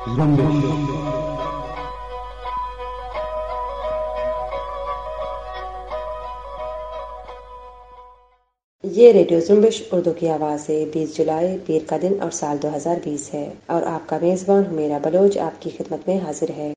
ये रेडियो जुम्बिश उर्दू की आवाज़ है बीस जुलाई पीर का दिन और साल 2020 है और आपका मेज़बान मेरा बलोच आपकी खिदमत में हाजिर है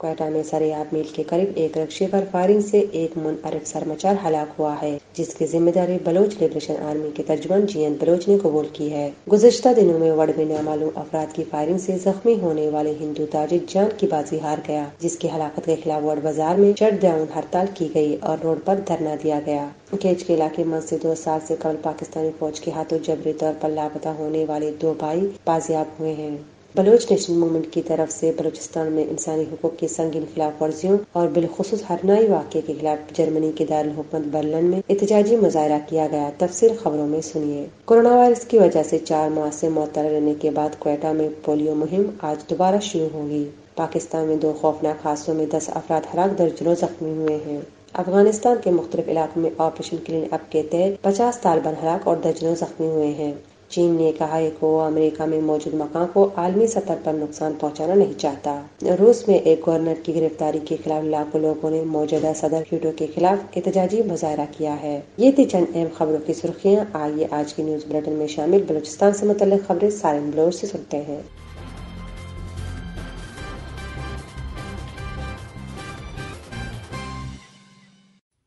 कोयटा में सरेआब मील के करीब एक रक्षे पर फायरिंग से एक अरफ सरमाचार हलाक हुआ है जिसकी जिम्मेदारी बलोच लिबरेशन आर्मी के तर्जमान एन बलोच ने कबूल की है गुजशत दिनों में वर्ड में नामालूम अफराद की फायरिंग से जख्मी होने वाले हिंदू ताजिक जान की बाजी हार गया जिसकी हलाकत के खिलाफ वर्ड बाजार में शट डाउन हड़ताल की गयी और रोड आरोप धरना दिया गया खेज के इलाके मन से दो साल से कबल पाकिस्तानी फौज के हाथों जबरी तौर पर लापता होने वाले दो भाई बाजियाब हुए हैं बलोच नेशन मूवमेंट की तरफ से बलोचिस्तान में इंसानी हकूक की संगीन खिलाफ वर्जियों और बिलखसूस हरनाई वाक्य के खिलाफ जर्मनी के दारकूमत बर्लन में एहतजाजी मुजाहरा किया गया तफसर खबरों में सुनिए कोरोना वायरस की वजह से चार माह से मुतल रहने के बाद कोयटा में पोलियो मुहिम आज दोबारा शुरू होगी पाकिस्तान में दो खौफनाक हादसों में दस अफराद हराक दर्जनों जख्मी हुए हैं अफगानिस्तान के मुख्तलिफ इलाकों में ऑपरेशन क्लीन अप के तहत पचास तालबन हराक और दर्जनों जख्मी हुए हैं चीन ने कहा है कि वो अमेरिका में मौजूद मकान को आलमी सतह पर नुकसान पहुंचाना नहीं चाहता रूस में एक गवर्नर की गिरफ्तारी के खिलाफ लाखों लोगों ने मौजूदा सदर फ्यूडो के खिलाफ एहतजाजी मुजाहरा किया है ये थी चंद अहम खबरों की सुर्खियाँ आइए आज की न्यूज बुलेटिन में शामिल बलूचिस्तान से मुतल खबरें सारे ब्लोर ऐसी सुनते हैं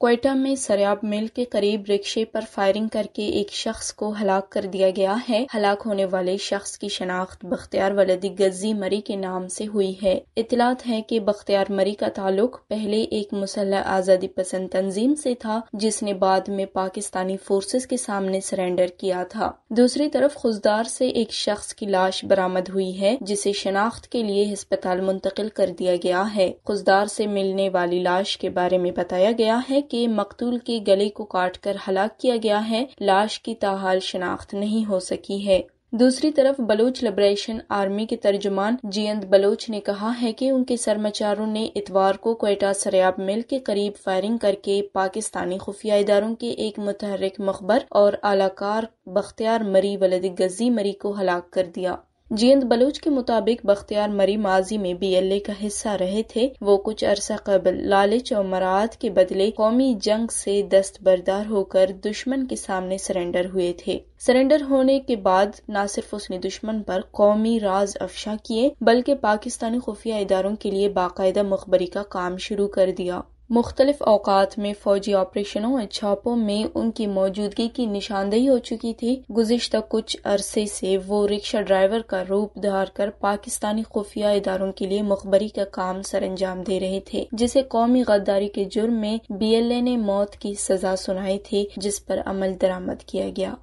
कोयटा में सरयाब मिल के करीब रिक्शे पर फायरिंग करके एक शख्स को हलाक कर दिया गया है हलाक होने वाले शख्स की शनाख्त बख्तियार वलदी गजी मरी के नाम से हुई है इतलात है की बख्तियार मरी का ताल्लुक पहले एक मुसल्ह आज़ादी पसंद तंजीम से था जिसने बाद में पाकिस्तानी फोर्सेज के सामने सरेंडर किया था दूसरी तरफ खुजदार से एक शख्स की लाश बरामद हुई है जिसे शनाख्त के लिए हस्पताल मुंतकिल कर दिया गया है खुजदार से मिलने वाली लाश के बारे में बताया गया है के मकतूल के गले को काटकर हलाक किया गया है लाश की ताहाल शनाख्त नहीं हो सकी है दूसरी तरफ बलोच लिबरेशन आर्मी के तर्जुमान जियंत बलोच ने कहा है कि उनके सरमाचारों ने इतवार को कोयटा सरयाब मिल के करीब फायरिंग करके पाकिस्तानी खुफिया इदारों के एक मुतहरक मखबर और आलाकार बख्तियार मरी वलद गजी मरी को हलाक कर दिया जींद बलूच के मुताबिक बख्तियार मरी माजी में ए का हिस्सा रहे थे वो कुछ अरसा कबल लालच और मराहत के बदले कौमी जंग से दस्तबरदार होकर दुश्मन के सामने सरेंडर हुए थे सरेंडर होने के बाद न सिर्फ उसने दुश्मन पर कौमी राज अफशा किए बल्कि पाकिस्तानी खुफिया इदारों के लिए बाकायदा मुखबरी का काम शुरू कर दिया मुख्तलिफ अवकात में फौजी ऑपरेशनों और छापों में उनकी मौजूदगी की निशानदेही हो चुकी थी गुजशत कुछ अरसे से वो रिक्शा ड्राइवर का रूप धार कर पाकिस्तानी खुफिया इदारों के लिए मुखबरी का काम सर अंजाम दे रहे थे जिसे कौमी गद्दारी के जुर्म में बी एल ए ने मौत की सजा सुनाई थी जिस पर अमल दरामद किया गया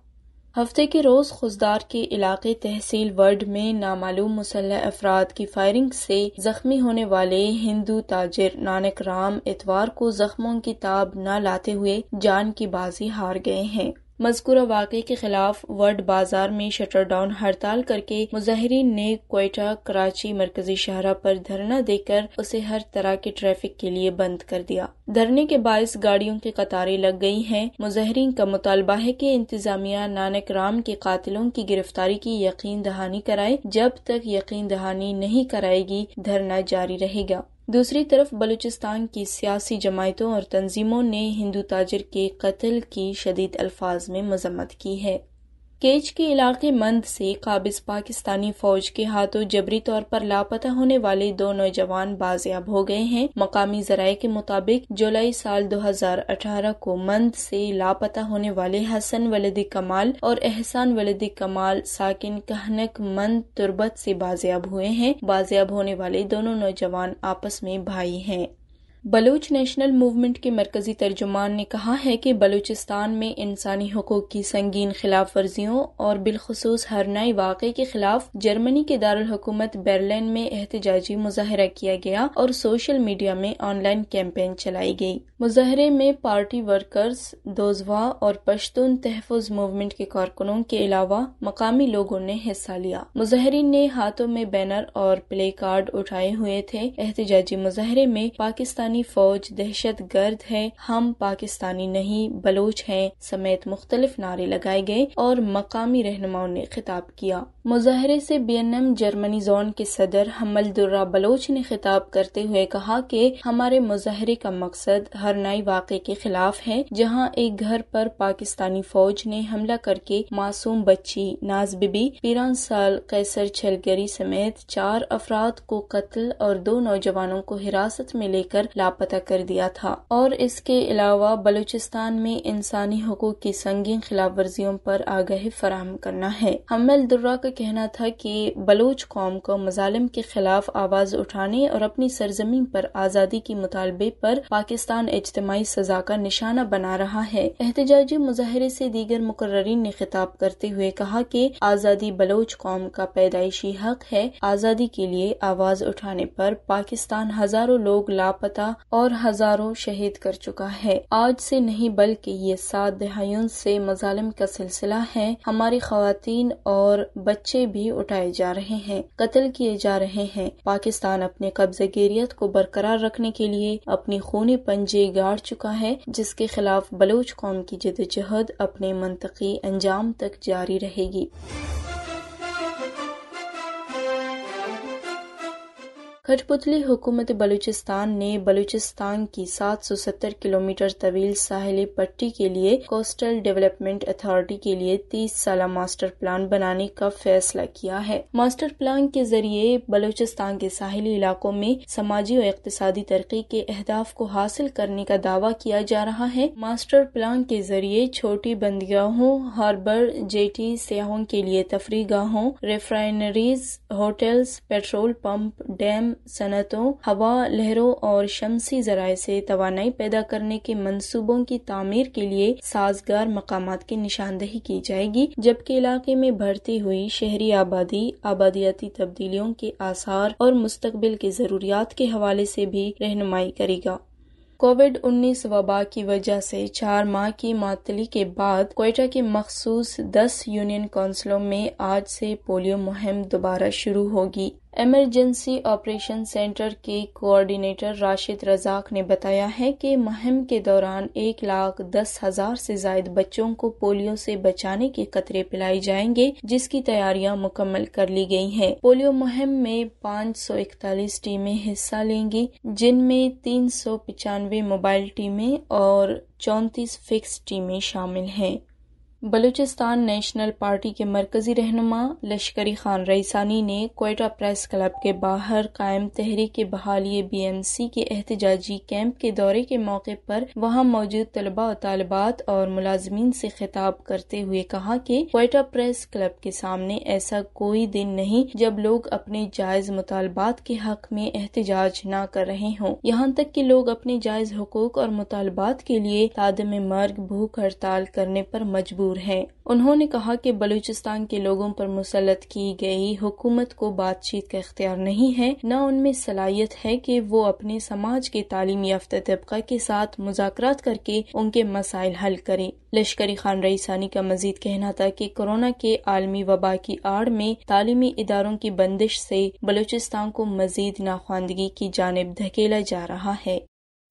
हफ्ते के रोज खुजदार के इलाके तहसील वर्ड में नामालूम मुसलह अफराद की फायरिंग से जख्मी होने वाले हिंदू ताजिर नानक राम इतवार को जख्मों की ताब न लाते हुए जान की बाजी हार गए हैं मजकूरा वाक़े के खिलाफ वर्ड बाजार में शटर डाउन हड़ताल करके मुजाहरीन ने कोयटा कराची मरकजी शाहरा पर धरना देकर उसे हर तरह के ट्रैफिक के लिए बंद कर दिया धरने के बायस गाड़ियों की कतारें लग गई हैं मुजाहरीन का मुतालबा है की इंतजामिया नानक राम के कातिलों की गिरफ्तारी की यकीन दहानी कराए जब तक यकीन दहानी नहीं कराएगी धरना जारी रहेगा दूसरी तरफ बलूचिस्तान की सियासी जमातों और तंजीमों ने हिंदू ताजर के कत्ल की शदीद अल्फाज में मजम्मत की है केच के इलाके मंद से काबिज पाकिस्तानी फौज के हाथों जबरी तौर पर लापता होने वाले दो नौजवान बाजियाब हो गए हैं मकामी जराये के मुताबिक जुलाई साल 2018 को मंद से लापता होने वाले हसन वलदी कमाल और एहसान वलदी कमाल साकिन कहनक मंद तुर्बत से बाजियाब हुए हैं बाजियाब होने वाले दोनों नौजवान आपस में भाई हैं बलूच नेशनल मूवमेंट के मरकजी तर्जुमान ने कहा है कि बलूचिस्तान में इंसानी हकूक़ की संगीन खिलाफ वर्जियों और बिलखसूस हरनाई वाक़े के खिलाफ जर्मनी के दारकूमत बर्लिन में एहतजाजी मुजाहरा किया गया और सोशल मीडिया में ऑनलाइन कैंपेन चलाई गई मुजाहरे में पार्टी वर्कर्स दोजवा और पश्तून तहफ़ मूवमेंट के कारकुनों के अलावा मकामी लोगों ने हिस्सा लिया मुजाहरीन ने हाथों में बैनर और प्ले कार्ड उठाए हुए थे एहतजाजी मुजाहरे में पाकिस्तानी पाकिस्तानी फौज दहशत गर्द है हम पाकिस्तानी नहीं बलोच हैं समेत मुख्तलिफ नारे लगाए गए और मकामी रहनुमाओं ने खिताब किया मुजाहरे से बीएनएम जर्मनी जोन के सदर हमल दुर्रा बलोच ने खिताब करते हुए कहा कि हमारे मुजाहरे का मकसद हरनाई वाक़े के खिलाफ है जहां एक घर पर पाकिस्तानी फौज ने हमला करके मासूम बच्ची नाज बीबी पीरान साल कैसर छलगरी समेत चार अफराद को कत्ल और दो नौजवानों को हिरासत में लेकर लापता कर दिया था और इसके अलावा बलूचिस्तान में इंसानी हकूक की संगीन खिलाफ वर्जियों पर आगाही फराहम करना है दुर्रा का कहना था कि बलोच कौम को मजालिम के खिलाफ आवाज़ उठाने और अपनी सरजमीन पर आज़ादी की मुतालबे पर पाकिस्तान इज्तमाही सजा का निशाना बना रहा है एहतजाजी मुजाहरे से दीगर मुकर्रीन ने खिताब करते हुए कहा कि आज़ादी बलोच कौम का पैदाइशी हक है आज़ादी के लिए आवाज़ उठाने पर पाकिस्तान हजारों लोग लापता और हजारों शहीद कर चुका है आज से नहीं बल्कि ये सात दहाइयों से मज़ालिम का सिलसिला है हमारी खातन और बच्चे बच्चे भी उठाए जा रहे हैं कत्ल किए जा रहे हैं पाकिस्तान अपने कब्जे गेरियत को बरकरार रखने के लिए अपनी खूनी पंजे गाड़ चुका है जिसके खिलाफ बलोच कौम की जदोजहद अपने मनतकी अंजाम तक जारी रहेगी कठपुतली हुकूमत बलूचिस्तान ने बलूचिस्तान की 770 किलोमीटर तवील साहली पट्टी के लिए कोस्टल डेवलपमेंट अथॉरिटी के लिए 30 साल मास्टर प्लान बनाने का फैसला किया है मास्टर प्लान के जरिए बलूचिस्तान के साहली इलाकों में समाजी और इकतसादी तरक्की के अहदाफ को हासिल करने का दावा किया जा रहा है मास्टर प्लान के जरिए छोटी बंदगाहों हार्बर जेटी सयाहों के लिए तफरी गाहों refineries hotels petrol pump dam सनतों हवा लहरों और शमसी जराए से तोानाई पैदा करने के मनसूबों की तमीर के लिए साजगार मकाम की निशानदही की जाएगी जबकि इलाके में बढ़ती हुई शहरी आबादी आबादियाती तब्दीलियों के आसार और मुस्तबिल की ज़रूरियात के हवाले ऐसी भी रहनुमाई करेगा कोविड उन्नीस वबा की वजह से चार माह की मातली के बाद कोयटा के मखसूस दस यूनियन कौंसलों में आज से पोलियो मुहिम दोबारा शुरू होगी इमरजेंसी ऑपरेशन सेंटर के कोऑर्डिनेटर राशिद रजाक ने बताया है कि मुहिम के दौरान एक लाख दस हजार से ज्यादा बच्चों को पोलियो से बचाने के कतरे पिलाए जाएंगे जिसकी तैयारियां मुकम्मल कर ली गई हैं। पोलियो मुहिम में 541 टीमें हिस्सा लेंगी जिनमें तीन मोबाइल टीमें और चौंतीस फिक्स टीमें शामिल हैं बलूचिस्तान नेशनल पार्टी के मरकजी रहनुमा लश्करी खान रईसानी ने कोयटा प्रेस क्लब के बाहर कायम तहरी के बहाली बी एम सी के एहतजाजी कैंप के दौरे के मौके पर वहाँ मौजूद तलबा और तालबात और मुलाजमीन से खिताब करते हुए कहा कि कोयटा प्रेस क्लब के सामने ऐसा कोई दिन नहीं जब लोग अपने जायज मुतालबात के हक में एहतजाज न कर रहे हों यहाँ तक की लोग अपने जायज हकूक और मुतालबात के लिए तादम मर्ग भूख हड़ताल करने पर मजबूर मजबूर हैं उन्होंने कहा कि बलूचिस्तान के लोगों पर मुसलत की गई हुकूमत को बातचीत का इख्तियार नहीं है न उनमें सलाहियत है कि वो अपने समाज के तालीम याफ्ता तबका के साथ मुजाकर करके उनके मसाइल हल करें लश्करी खान रईसानी का मजीद कहना था कि कोरोना के आलमी वबा की आड़ में तालीमी इदारों की बंदिश से बलूचिस्तान को मजीद नाख्वानदगी की जानब धकेला जा रहा है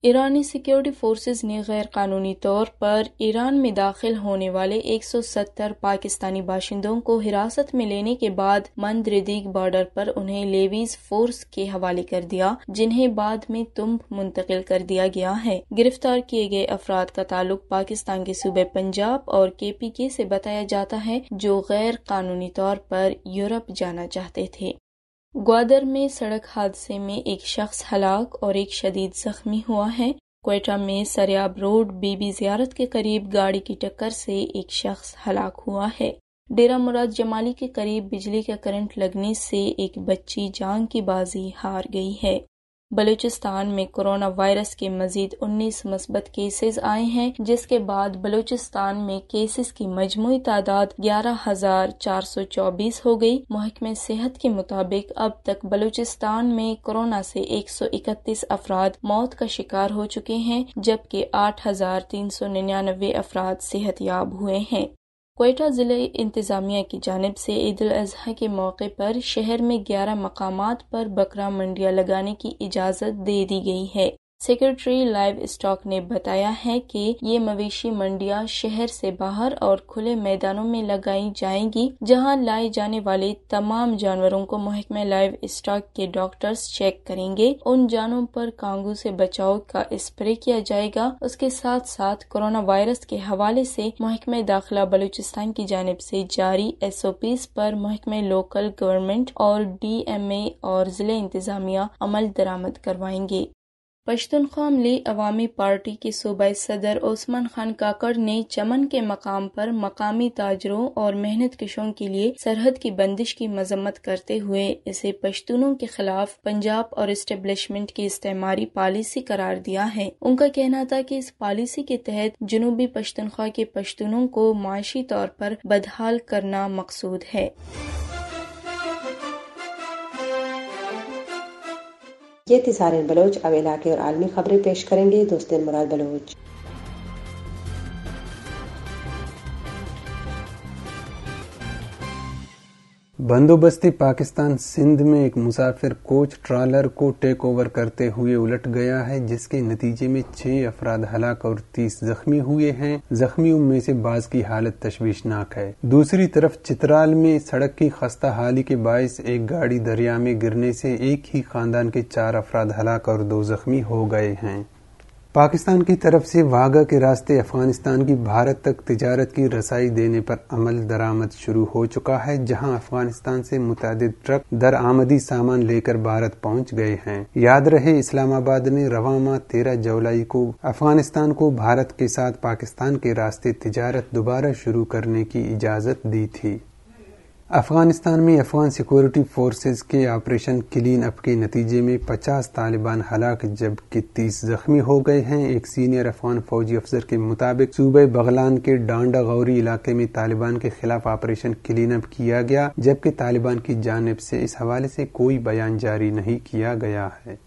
ईरानी सिक्योरिटी फोर्सेज ने गैर कानूनी तौर पर ईरान में दाखिल होने वाले 170 पाकिस्तानी बाशिंदों को हिरासत में लेने के बाद मंदरिदीक बॉर्डर पर उन्हें लेवीज फोर्स के हवाले कर दिया जिन्हें बाद में तुम्ब मुंतकिल कर दिया गया है गिरफ्तार किए गए अफराद का ताल्लुक पाकिस्तान के सूबे पंजाब और के पी के से बताया जाता है जो गैर कानूनी तौर पर यूरोप जाना चाहते थे ग्वादर में सड़क हादसे में एक शख्स हलाक और एक शदीद जख्मी हुआ है कोयटा में सरयाब रोड बेबी जियारत के करीब गाड़ी की टक्कर से एक शख्स हलाक हुआ है डेरा मुराद जमाली के करीब बिजली का करंट लगने से एक बच्ची जान की बाजी हार गई है बलूचिस्तान में कोरोना वायरस के मजीद उन्नीस मस्बत केसेस आए हैं जिसके बाद बलूचिस्तान में केसेस की मजमू तादाद ग्यारह हजार चार सौ चौबीस हो गई महकमे सेहत के मुताबिक अब तक बलूचिस्तान में कोरोना से एक सौ इकतीस अफराद मौत का शिकार हो चुके हैं जबकि आठ हजार तीन सौ निन्यानवे अफराद हुए हैं कोयटा जिले इंतज़ामिया की जानब से ईद-उल-अजहा के मौके पर शहर में ग्यारह मकामात पर बकरा मंडिया लगाने की इजाज़त दे दी गई है सेक्रेटरी लाइव स्टॉक ने बताया है कि ये मवेशी मंडिया शहर से बाहर और खुले मैदानों में लगाई जाएंगी जहां लाए जाने वाले तमाम जानवरों को महकमे लाइव स्टॉक के डॉक्टर्स चेक करेंगे उन जानवरों पर कांगू से बचाव का स्प्रे किया जाएगा उसके साथ साथ कोरोना वायरस के हवाले से महकमे दाखिला बलूचिस्तान की जानब से जारी एस ओ पीज पर महकमे लोकल गवर्नमेंट और डी एम ए और जिले इंतजामिया अमल दरामद करवाएंगे पश्तनख्वा अमली अवामी पार्टी के सूबाई सदर ओस्मान खान काकड़ ने चमन के मकाम पर मकामी ताजरों और मेहनत कशों के लिए सरहद की बंदिश की मजम्मत करते हुए इसे पश्तूनों के खिलाफ पंजाब और इस्टेब्लिशमेंट की इस्तेमारी पॉलिसी करार दिया है उनका कहना था की इस पॉलिसी के तहत जनूबी पश्तनख्वा के पश्तूनों को माशी तौर पर बदहाल करना मकसूद है ये थी बलोच अब इलाके और आलमी खबरें पेश करेंगे दोस्त मुराद बलोच बंदोबस्ती पाकिस्तान सिंध में एक मुसाफिर कोच ट्रॉलर को टेक ओवर करते हुए उलट गया है जिसके नतीजे में छह अफराद हलाक और तीस जख्मी हुए हैं जख्मियों में से बाज की हालत तशवीशनाक है दूसरी तरफ चित्राल में सड़क की खस्ता हाली के बायस एक गाड़ी दरिया में गिरने से एक ही खानदान के चार अफराद हलाक और दो जख्मी हो गए हैं पाकिस्तान की तरफ से वाघा के रास्ते अफगानिस्तान की भारत तक तजारत की रसाई देने पर अमल दरामद शुरू हो चुका है जहां अफगानिस्तान से मुतद ट्रक आमदी सामान लेकर भारत पहुंच गए हैं याद रहे इस्लामाबाद ने रवामा तेरह जुलाई को अफगानिस्तान को भारत के साथ पाकिस्तान के रास्ते तजारत दोबारा शुरू करने की इजाजत दी थी अफगानिस्तान में अफगान सिक्योरिटी फोर्सेज के ऑपरेशन क्लीन अप के नतीजे में 50 तालिबान हलाक जबकि 30 जख्मी हो गए हैं एक सीनियर अफगान फौजी अफसर के मुताबिक सूबे बगलान के डांडा गौरी इलाके में तालिबान के खिलाफ ऑपरेशन क्लीन अप किया गया जबकि तालिबान की जानब से इस हवाले से कोई बयान जारी नहीं किया गया है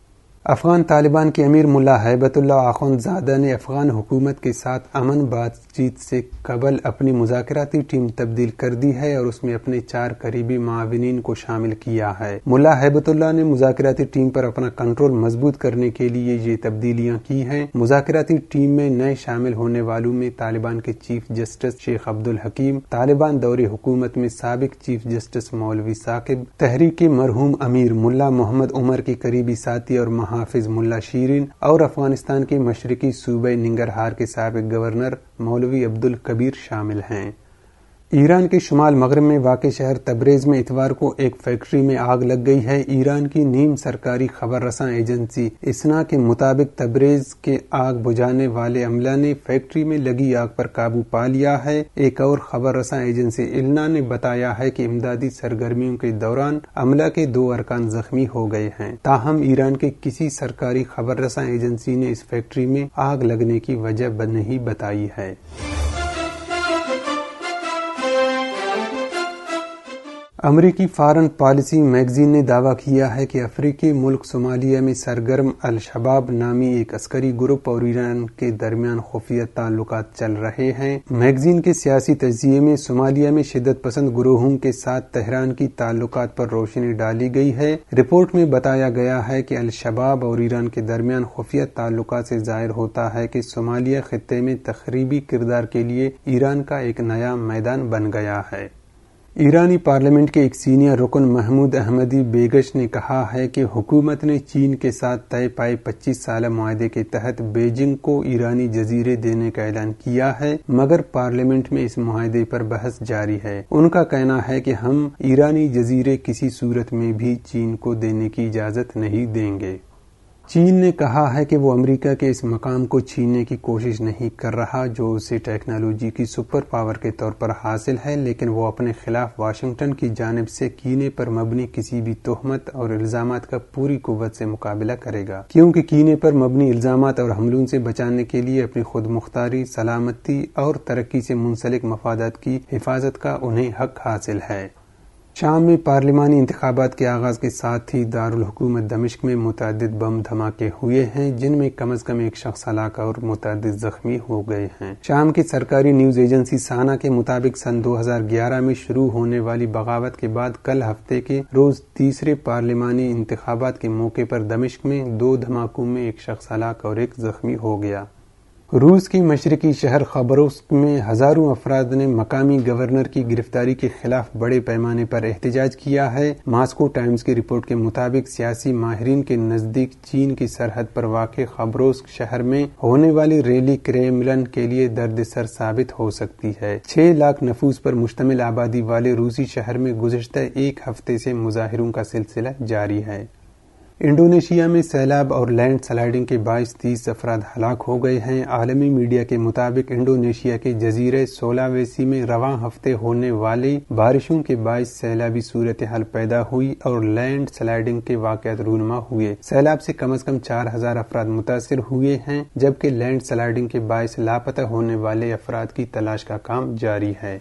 अफ़गान तालिबान के अमीर मुला हैबतुल्ला आखुनजादा ने अफ़गान हुकूमत के साथ अमन बातचीत से कबल अपनी मुजाकती टीम तब्दील कर दी है और उसमें अपने चार करीबी माविन को शामिल किया है मुला हैबतुल्ला ने मुजाकराती टीम पर अपना कंट्रोल मजबूत करने के लिए ये तब्दीलियाँ की हैं मुजाकराती टीम में नए शामिल होने वालों में तालिबान के चीफ जस्टिस शेख अब्दुल हकीम तालिबान दौरे हुकूमत में सबक चीफ जस्टिस मौलवी साकिब तहरीक मरहूम अमीर मुला मोहम्मद उमर के करीबी साथी और महा हाफिज मुल्ला शीरिन और अफगानिस्तान के मशरकी सूबे निंगरहार के सबक गवर्नर मौलवी अब्दुल कबीर शामिल हैं ईरान के शुमाल मगरब में वाकई शहर तबरेज़ में इतवार को एक फैक्ट्री में आग लग गई है ईरान की नीम सरकारी खबर रसा एजेंसी इसना के मुताबिक तबरेज़ के आग बुझाने वाले अमला ने फैक्ट्री में लगी आग पर काबू पा लिया है एक और खबर रसा एजेंसी इलना ने बताया है कि इमदादी सरगर्मियों के दौरान अमला के दो अरकान जख्मी हो गए हैं ताहम ईरान के किसी सरकारी खबर रसा एजेंसी ने इस फैक्ट्री में आग लगने की वजह नहीं बताई है अमरीकी फॉरन पॉलिसी मैगजीन ने दावा किया है कि अफ्रीकी मुल्क सोमालिया में सरगर्म अल शबाब नामी एक अस्करी ग्रुप और ईरान के दरमियान खुफिया ताल्लुक चल रहे हैं मैगजीन के सियासी तजिए में सोमालिया में शिदत पसंद ग्रोहों के साथ तहरान की ताल्लुक पर रोशनी डाली गई है रिपोर्ट में बताया गया है कि अल शबाब और ईरान के दरमियान खुफिया ताल्लुक से जाहिर होता है कि सोमालिया खत्े में तकरीबी किरदार के लिए ईरान का एक नया मैदान बन गया है ईरानी पार्लियामेंट के एक सीनियर रुकन महमूद अहमदी बेगश ने कहा है कि हुकूमत ने चीन के साथ तय पाए 25 साल माहे के तहत बेजिंग को ईरानी जजीरे देने का ऐलान किया है मगर पार्लियामेंट में इस माहे पर बहस जारी है उनका कहना है कि हम ईरानी जजीरे किसी सूरत में भी चीन को देने की इजाज़त नहीं देंगे चीन ने कहा है कि वो अमेरिका के इस मकाम को छीनने की कोशिश नहीं कर रहा जो उसे टेक्नोलॉजी की सुपर पावर के तौर पर हासिल है लेकिन वो अपने खिलाफ वाशिंगटन की जानब से कीने पर मबनी किसी भी तोहमत और इल्जाम का पूरी कुत से मुकाबला करेगा क्योंकि कीने पर मबनी इल्जाम और हमलों से बचाने के लिए अपनी खुद मुख्तारी सलामती और तरक्की से मुंसलिक मफादत की हिफाजत का उन्हें हक हासिल है शाम में पार्लिमानी इंतबात के आगाज़ के साथ ही दारकूमत दमिश्क में मुतद बम धमाके हुए हैं जिनमें कम अज़ कम एक शख्स हलाक और मुतद जख्मी हो गए हैं शाम की सरकारी न्यूज़ एजेंसी साना के मुताबिक सन 2011 में शुरू होने वाली बगावत के बाद कल हफ्ते के रोज़ तीसरे पार्लिमानी इंतबात के मौके पर दमिश्क में दो धमाकों में एक शख्स हलाक और एक जख्मी हो गया रूस के मशरकी शहर खबरोस्क में हजारों अफराद ने मकामी गवर्नर की गिरफ्तारी के खिलाफ बड़े पैमाने पर एहतजाज किया है मास्को टाइम्स की रिपोर्ट के मुताबिक सियासी माहरीन के नजदीक चीन की सरहद पर वाक़ खबरोस्क शहर में होने वाली रैली क्रेमलन के लिए दर्द सर साबित हो सकती है छह लाख नफूस पर मुश्तमिल आबादी वाले रूसी शहर में गुजशत एक हफ्ते से मुजाहिरों का सिलसिला जारी है इंडोनेशिया में सैलाब और लैंड स्लाइडिंग के बाईस तीस अफराद हलाक हो गए हैं आलमी मीडिया के मुताबिक इंडोनेशिया के जजीरे सोलावेसी में रवा हफ्ते होने वाली बारिशों के बाईस सैलाबी सूरत हाल पैदा हुई और लैंड स्लाइडिंग के वाकत रूनमा हुए सैलाब से कम अज कम चार हजार अफराद मुतासर हुए हैं जबकि लैंड स्लाइडिंग के बाईस लापता होने वाले अफराद की तलाश का काम जारी है